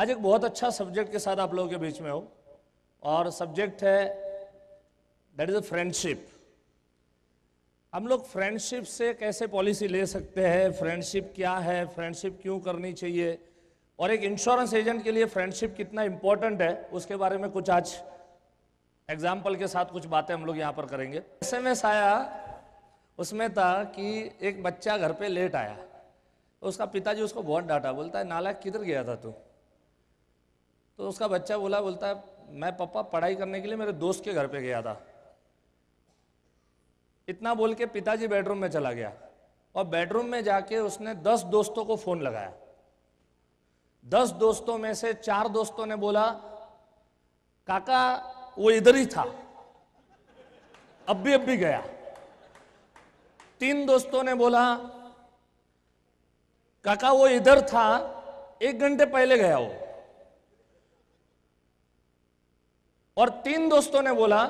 आज एक बहुत अच्छा सब्जेक्ट के साथ आप लोगों के बीच में हो और सब्जेक्ट है दैट इज अ फ्रेंडशिप हम लोग फ्रेंडशिप से कैसे पॉलिसी ले सकते हैं फ्रेंडशिप क्या है फ्रेंडशिप क्यों करनी चाहिए और एक इंश्योरेंस एजेंट के लिए फ्रेंडशिप कितना इंपॉर्टेंट है उसके बारे में कुछ आज एग्जाम्पल के साथ कुछ बातें हम लोग यहाँ पर करेंगे एस आया उसमें था कि एक बच्चा घर पे लेट आया उसका पिताजी उसको बहुत डांटा बोलता है नाला किधर गया था तू तो उसका बच्चा बोला बोलता है मैं पापा पढ़ाई करने के लिए मेरे दोस्त के घर पे गया था इतना बोल के पिताजी बेडरूम में चला गया और बेडरूम में जाके उसने दस दोस्तों को फोन लगाया दस दोस्तों में से चार दोस्तों ने बोला काका वो इधर ही था अब भी अब भी गया तीन दोस्तों ने बोला काका वो इधर था एक घंटे पहले गया वो और तीन दोस्तों ने बोला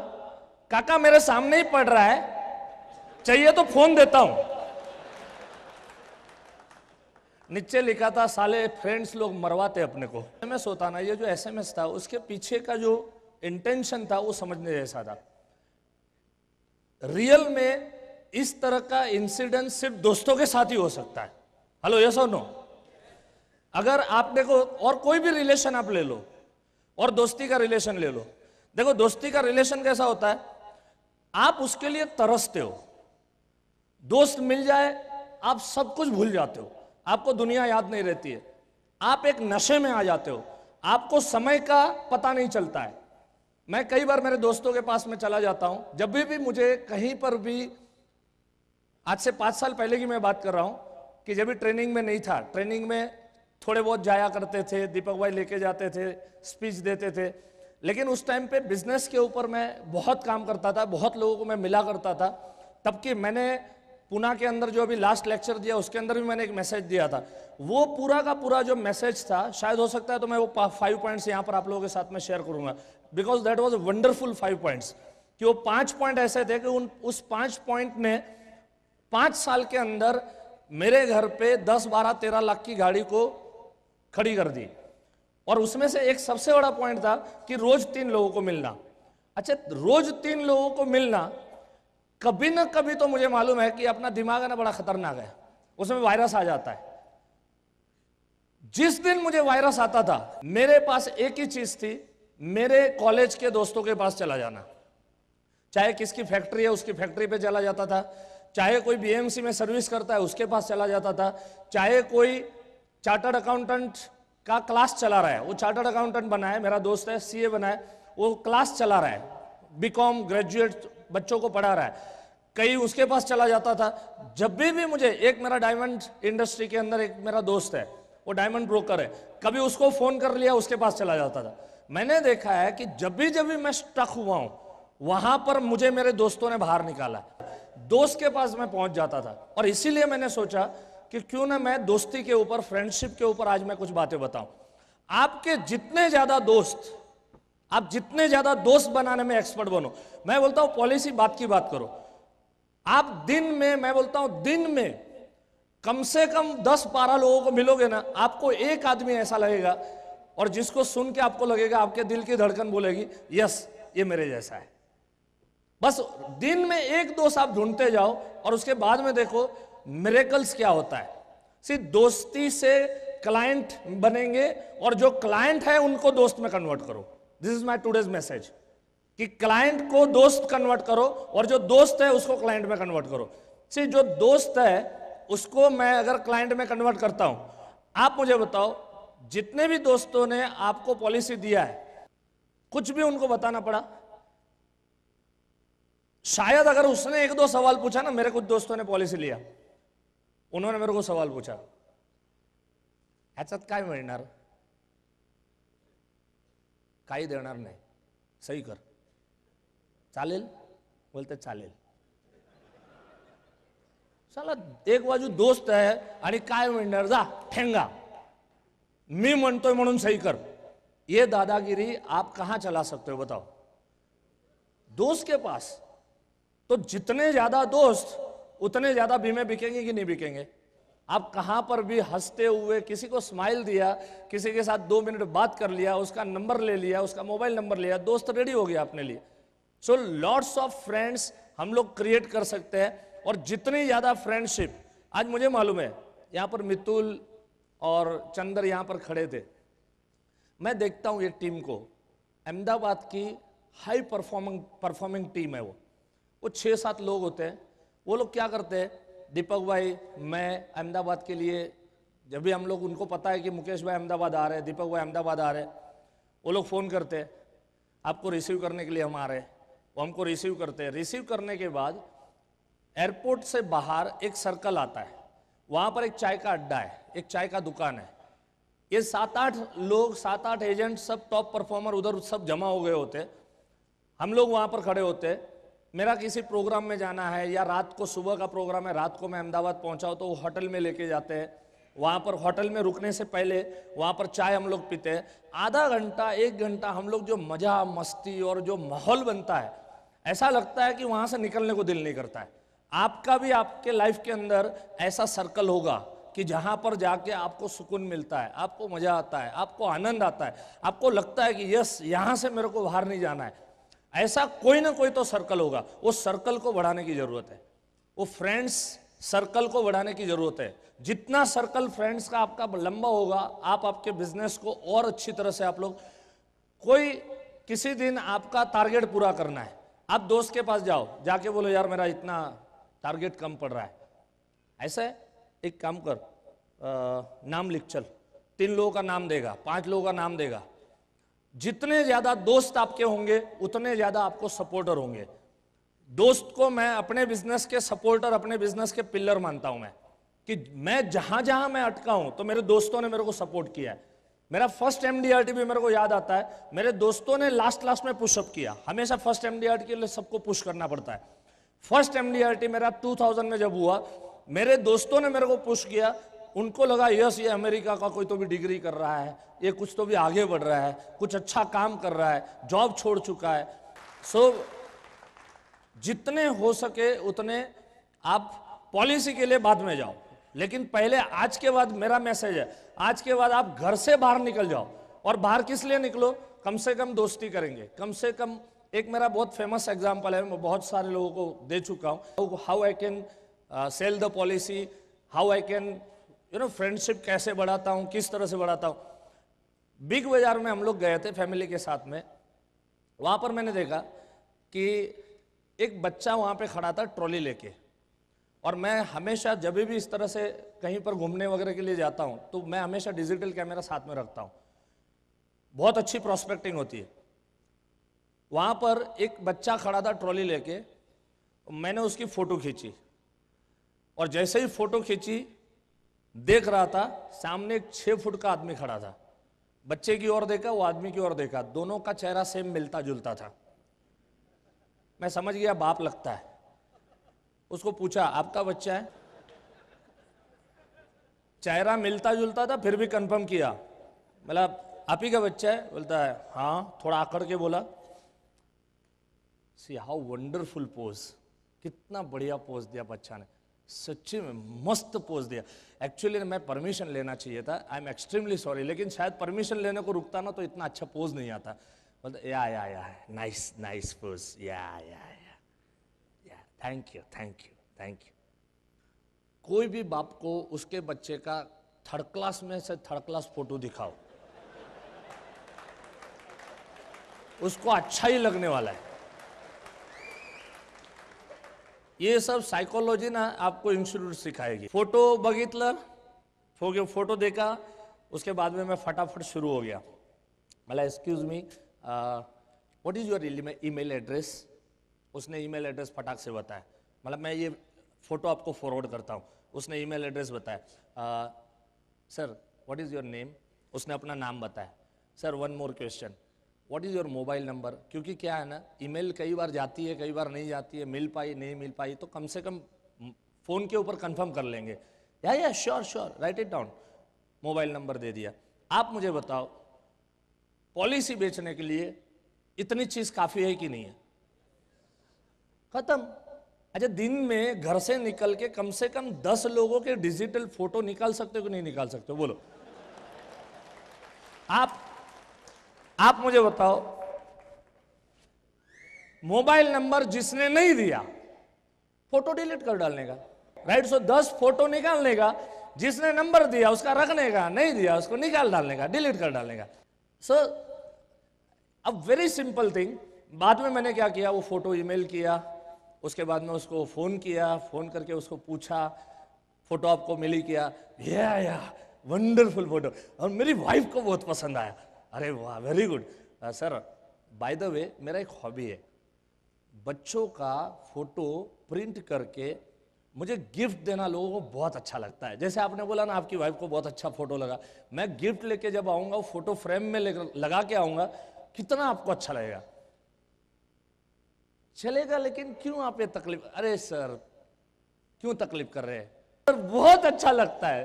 काका मेरे सामने ही पड़ रहा है चाहिए तो फोन देता हूं नीचे लिखा था साले फ्रेंड्स लोग मरवाते अपने को एस होता ना ये जो एसएमएस था उसके पीछे का जो इंटेंशन था वो समझने जैसा था रियल में इस तरह का इंसिडेंट सिर्फ दोस्तों के साथ ही हो सकता है हेलो यस और नो अगर आप देखो और कोई भी रिलेशन आप ले लो और दोस्ती का रिलेशन ले लो देखो दोस्ती का रिलेशन कैसा होता है आप उसके लिए तरसते हो दोस्त मिल जाए आप सब कुछ भूल जाते हो आपको दुनिया याद नहीं रहती है आप एक नशे में आ जाते हो आपको समय का पता नहीं चलता है मैं कई बार मेरे दोस्तों के पास में चला जाता हूं जब भी भी मुझे कहीं पर भी आज से पांच साल पहले की मैं बात कर रहा हूं कि जब भी ट्रेनिंग में नहीं था ट्रेनिंग में थोड़े बहुत जाया करते थे दीपक भाई लेके जाते थे स्पीच देते थे लेकिन उस टाइम पे बिजनेस के ऊपर मैं बहुत काम करता था बहुत लोगों को मैं मिला करता था तब कि मैंने पुना के अंदर जो अभी लास्ट लेक्चर दिया उसके अंदर भी मैंने एक मैसेज दिया था वो पूरा का पूरा जो मैसेज था शायद हो सकता है तो मैं वो फाइव पॉइंट्स यहाँ पर आप लोगों के साथ में शेयर करूंगा because that was wonderful five points कि वो पांच पॉइंट ऐसे थे कि उन उस पांच पॉइंट ने पांच साल के अंदर मेरे घर पे दस बारह तेरह लाख की गाड़ी को खड़ी कर दी और उसमें से एक सबसे बड़ा पॉइंट था कि रोज तीन लोगों को मिलना अच्छा रोज तीन लोगों को मिलना कभी ना कभी तो मुझे मालूम है कि अपना दिमाग है ना बड़ा खतरनाक है उसमें वायरस आ जाता है जिस दिन मुझे वायरस आता था मेरे पास एक ही चीज थी मेरे कॉलेज के दोस्तों के पास चला जाना चाहे किसकी फैक्ट्री है उसकी फैक्ट्री पे चला जाता था चाहे कोई बीएमसी में सर्विस करता है उसके पास चला जाता था चाहे कोई चार्टर्ड अकाउंटेंट का क्लास चला रहा है वो चार्टर्ड अकाउंटेंट बना है मेरा दोस्त है सीए बना है वो क्लास चला रहा है बीकॉम ग्रेजुएट बच्चों को पढ़ा रहा है कई उसके पास चला जाता था जब भी भी मुझे एक मेरा डायमंड इंडस्ट्री के अंदर एक मेरा दोस्त है वो डायमंड ब्रोकर है कभी उसको फोन कर लिया उसके पास चला जाता था मैंने देखा है कि जब भी जब भी मैं स्टक हुआ हूं वहां पर मुझे मेरे दोस्तों ने बाहर निकाला दोस्त के पास मैं पहुंच जाता था और इसीलिए मैंने सोचा कि क्यों ना मैं दोस्ती के ऊपर फ्रेंडशिप के ऊपर आज मैं कुछ बातें बताऊं आपके जितने ज्यादा दोस्त आप जितने ज्यादा दोस्त बनाने में एक्सपर्ट बनो मैं बोलता हूं पॉलिसी बात की बात करो आप दिन में मैं बोलता हूं दिन में कम से कम दस बारह लोगों को मिलोगे ना आपको एक आदमी ऐसा लगेगा और जिसको सुन के आपको लगेगा आपके दिल की धड़कन बोलेगी यस ये मेरे जैसा है बस दिन में एक दोस्त आप ढूंढते जाओ और उसके बाद में देखो मेरेकल्स क्या होता है सिर्फ दोस्ती से क्लाइंट बनेंगे और जो क्लाइंट है उनको दोस्त में कन्वर्ट करो this is my today's message कि क्लाइंट को दोस्त कन्वर्ट करो और जो दोस्त है उसको क्लाइंट में कन्वर्ट करो सिर्फ जो दोस्त है उसको मैं अगर क्लाइंट में कन्वर्ट करता हूं आप मुझे बताओ जितने भी दोस्तों ने आपको पॉलिसी दिया है कुछ भी उनको बताना पड़ा शायद अगर उसने एक दो सवाल पूछा ना मेरे कुछ दोस्तों ने पॉलिसी लिया उन्होंने मेरे को सवाल पूछा ह्याच्यात काय मिळणार काही देणार नाही सही कर चालेल बोलते चालेल चला एक बाजू दोस्त आहे आणि काय म्हणणार जा ठेंगा मी म्हणतोय म्हणून सही कर ये दादागिरी आप कहाँ चला सकते हो बताओ दोस्त के पास तो जितने ज्यादा दोस्त उतने ज्यादा बीमे बिकेंगे कि नहीं बिकेंगे आप कहाँ पर भी हंसते हुए किसी को स्माइल दिया किसी के साथ दो मिनट बात कर लिया उसका नंबर ले लिया उसका मोबाइल नंबर लिया दोस्त रेडी हो गया अपने लिए सो लॉट्स ऑफ फ्रेंड्स हम लोग क्रिएट कर सकते हैं और जितनी ज़्यादा फ्रेंडशिप आज मुझे मालूम है यहां पर मितुल और चंद्र यहाँ पर खड़े थे मैं देखता हूँ ये टीम को अहमदाबाद की हाई परफॉर्मिंग परफॉर्मिंग टीम है वो वो छः सात लोग होते हैं वो लोग क्या करते हैं दीपक भाई मैं अहमदाबाद के लिए जब भी हम लोग उनको पता है कि मुकेश भाई अहमदाबाद आ रहे हैं दीपक भाई अहमदाबाद आ रहे वो लोग फ़ोन करते हैं आपको रिसीव करने के लिए हम आ रहे हैं वो हमको रिसीव करते हैं रिसीव करने के बाद एयरपोर्ट से बाहर एक सर्कल आता है वहाँ पर एक चाय का अड्डा है एक चाय का दुकान है ये सात आठ लोग सात आठ एजेंट सब टॉप परफॉर्मर उधर सब जमा हो गए होते हम लोग वहाँ पर खड़े होते मेरा किसी प्रोग्राम में जाना है या रात को सुबह का प्रोग्राम है रात को मैं अहमदाबाद पहुंचा तो वो होटल में लेके जाते हैं वहाँ पर होटल में रुकने से पहले वहाँ पर चाय हम लोग पीते हैं आधा घंटा एक घंटा हम लोग जो मज़ा मस्ती और जो माहौल बनता है ऐसा लगता है कि वहाँ से निकलने को दिल नहीं करता है आपका भी आपके लाइफ के अंदर ऐसा सर्कल होगा कि जहाँ पर जाके आपको सुकून मिलता है आपको मज़ा आता है आपको आनंद आता है आपको लगता है कि यस यहाँ से मेरे को बाहर नहीं जाना है ऐसा कोई ना कोई तो सर्कल होगा उस सर्कल को बढ़ाने की जरूरत है वो फ्रेंड्स सर्कल को बढ़ाने की जरूरत है जितना सर्कल फ्रेंड्स का आपका लंबा होगा आप आपके बिजनेस को और अच्छी तरह से आप लोग कोई किसी दिन आपका टारगेट पूरा करना है आप दोस्त के पास जाओ जाके बोलो यार मेरा इतना टारगेट कम पड़ रहा है ऐसा है एक काम कर आ, नाम लिख चल तीन लोगों का नाम देगा पांच लोगों का नाम देगा जितने ज्यादा दोस्त आपके होंगे उतने ज्यादा आपको सपोर्टर होंगे दोस्त को मैं अपने बिजनेस के सपोर्टर अपने बिजनेस के पिलर मानता हूं मैं कि मैं जहां जहां मैं अटका हूं तो मेरे दोस्तों ने मेरे को सपोर्ट किया है मेरा फर्स्ट एमडीआरटी भी मेरे को याद आता है मेरे दोस्तों ने लास्ट लास्ट में पुशअप किया हमेशा फर्स्ट एमडीआरटी के लिए सबको पुश करना पड़ता है फर्स्ट एमडीआरटी मेरा टू में जब हुआ मेरे दोस्तों ने मेरे को पुश किया उनको लगा यस ये अमेरिका का कोई तो भी डिग्री कर रहा है ये कुछ तो भी आगे बढ़ रहा है कुछ अच्छा काम कर रहा है जॉब छोड़ चुका है सो so, जितने हो सके उतने आप पॉलिसी के लिए बाद में जाओ लेकिन पहले आज के बाद मेरा मैसेज है आज के बाद आप घर से बाहर निकल जाओ और बाहर किस लिए निकलो कम से कम दोस्ती करेंगे कम से कम एक मेरा बहुत फेमस एग्जाम्पल है मैं बहुत सारे लोगों को दे चुका हूँ how I can sell the policy how I can you know friendship कैसे बढ़ाता हूँ किस तरह से बढ़ाता हूँ बिग बाजार में हम लोग गए थे फैमिली के साथ में वहाँ पर मैंने देखा कि एक बच्चा वहाँ पे खड़ा था ट्रॉली लेके और मैं हमेशा जब भी इस तरह से कहीं पर घूमने वगैरह के लिए जाता हूँ तो मैं हमेशा डिजिटल कैमरा साथ में रखता हूँ बहुत अच्छी प्रॉस्पेक्टिंग होती है वहाँ पर एक बच्चा खड़ा था ट्रॉली लेके मैंने उसकी फ़ोटो खींची और जैसे ही फ़ोटो खींची देख रहा था सामने एक छह फुट का आदमी खड़ा था बच्चे की ओर देखा वो आदमी की ओर देखा दोनों का चेहरा सेम मिलता जुलता था मैं समझ गया बाप लगता है उसको पूछा आपका बच्चा है चेहरा मिलता जुलता था फिर भी कंफर्म किया मतलब आप ही का बच्चा है बोलता है हाँ थोड़ा आकड़ के बोला सी हाउ वंडरफुल पोज कितना बढ़िया पोज दिया बच्चा ने सच्ची में मस्त पोज दिया एक्चुअली मैं परमिशन लेना चाहिए था आई एम एक्सट्रीमली सॉरी लेकिन शायद परमिशन लेने को रुकता ना तो इतना अच्छा पोज नहीं आता बोलते मतलब, या या या नाइस नाइस पोज या yeah yeah yeah thank you thank you thank you कोई भी बाप को उसके बच्चे का थर्ड क्लास में से थर्ड क्लास फोटो दिखाओ उसको अच्छा ही लगने वाला है ये सब साइकोलॉजी ना आपको इंस्टीट्यूट सिखाएगी फोटो बघितलं फोटो फोटो देखा उसके बाद में मैं फटाफट शुरू हो गया मला excuse me what is your email address उसने ईमेल एड्रेस फटाक से बताया मतलब मैं ये फ़ोटो आपको फॉरवर्ड करता हूँ उसने ईमेल एड्रेस बताया sir what is your name उसने अपना नाम बताया sir one more question what is your mobile number क्योंकि क्या है ना ईमेल कई बार जाती है कई बार नहीं जाती है मिल पाई नहीं मिल पाई तो कम से कम फ़ोन के ऊपर कंफर्म कर लेंगे yeah yeah sure sure write it down mobile number दे दिया आप मुझे बताओ पॉलिसी बेचने के लिए इतनी चीज़ काफ़ी है कि नहीं है ख़त्म अच्छा दिन में घर से निकल के कम से कम दस लोगों के डिजिटल फोटो निकाल सकते हो कि नहीं निकाल सकते हो बोलो आप आप मुझे बताओ मोबाइल नंबर जिसने नहीं दिया फोटो डिलीट कर डालने का राइट सो दस फोटो निकालने का जिसने नंबर दिया उसका रखने का नहीं दिया उसको निकाल डालने का डिलीट कर डालने का so a very simple thing बाद में मैंने क्या किया वो फोटो ईमेल किया उसके बाद में उसको फ़ोन किया फ़ोन करके उसको पूछा फोटो आपको मिली किया या या वंडरफुल फोटो और मेरी वाइफ को बहुत पसंद आया अरे वाह very good sir by the way मेरा एक हॉबी है बच्चों का फोटो प्रिंट करके मुझे गिफ्ट देना लोगों को बहुत अच्छा लगता है जैसे आपने बोला ना आपकी वाइफ को बहुत अच्छा फोटो लगा मैं गिफ्ट लेके जब आऊँगा वो फोटो फ्रेम में लगा के आऊँगा कितना आपको अच्छा लगेगा चलेगा लेकिन क्यों आप ये तकलीफ अरे सर क्यों तकलीफ कर रहे हैं सर बहुत अच्छा लगता है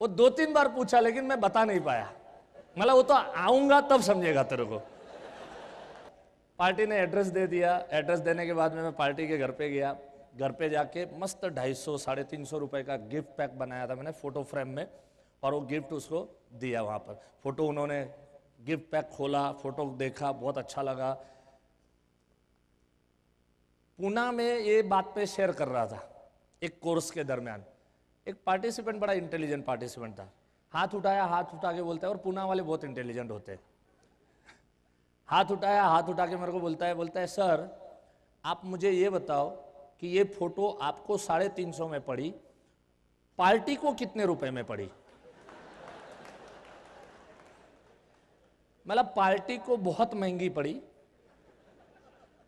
वो दो तीन बार पूछा लेकिन मैं बता नहीं पाया मतलब वो तो आऊंगा तब समझेगा तेरे को पार्टी ने एड्रेस दे दिया एड्रेस देने के बाद में मैं पार्टी के घर पे गया घर पे जाके मस्त ढाई सौ साढ़े तीन सौ रुपये का गिफ्ट पैक बनाया था मैंने फ़ोटो फ्रेम में और वो गिफ्ट उसको दिया वहाँ पर फ़ोटो उन्होंने गिफ्ट पैक खोला फ़ोटो देखा बहुत अच्छा लगा पूना में ये बात पे शेयर कर रहा था एक कोर्स के दरमियान एक पार्टिसिपेंट बड़ा इंटेलिजेंट पार्टिसिपेंट था हाथ उठाया हाथ उठा के बोलता है और पूना वाले बहुत इंटेलिजेंट होते हैं हाथ उठाया हाथ उठा के मेरे को बोलता है बोलता है सर आप मुझे ये बताओ कि ये फोटो आपको साढ़े तीन सौ में पड़ी पार्टी को कितने रुपए में पड़ी मतलब पार्टी को बहुत महंगी पड़ी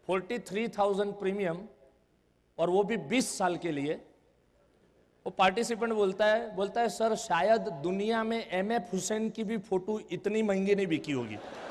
फोर्टी थ्री थाउजेंड प्रीमियम और वो भी बीस साल के लिए वो पार्टिसिपेंट बोलता है बोलता है सर शायद दुनिया में एम एफ हुसैन की भी फोटो इतनी महंगी नहीं बिकी होगी